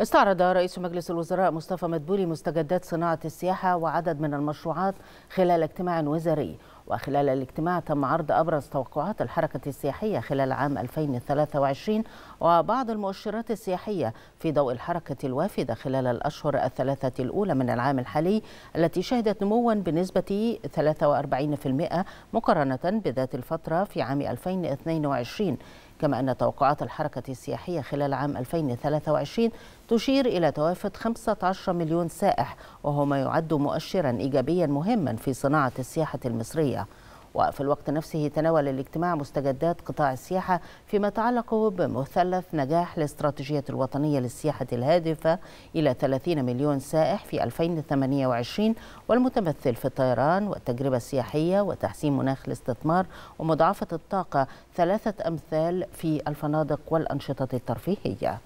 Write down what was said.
استعرض رئيس مجلس الوزراء مصطفى مدبولي مستجدات صناعة السياحة وعدد من المشروعات خلال اجتماع وزاري وخلال الاجتماع تم عرض أبرز توقعات الحركة السياحية خلال عام 2023 وبعض المؤشرات السياحية في ضوء الحركة الوافدة خلال الأشهر الثلاثة الأولى من العام الحالي التي شهدت نموا بنسبة 43% مقارنة بذات الفترة في عام 2022 كما أن توقعات الحركة السياحية خلال عام 2023 تشير إلى توافد 15 مليون سائح وهو ما يعد مؤشرا إيجابيا مهما في صناعة السياحة المصرية وفي الوقت نفسه تناول الاجتماع مستجدات قطاع السياحة فيما يتعلق بمثلث نجاح الاستراتيجية الوطنية للسياحة الهادفة إلى 30 مليون سائح في 2028 والمتمثل في الطيران والتجربة السياحية وتحسين مناخ الاستثمار ومضاعفة الطاقة ثلاثة أمثال في الفنادق والأنشطة الترفيهية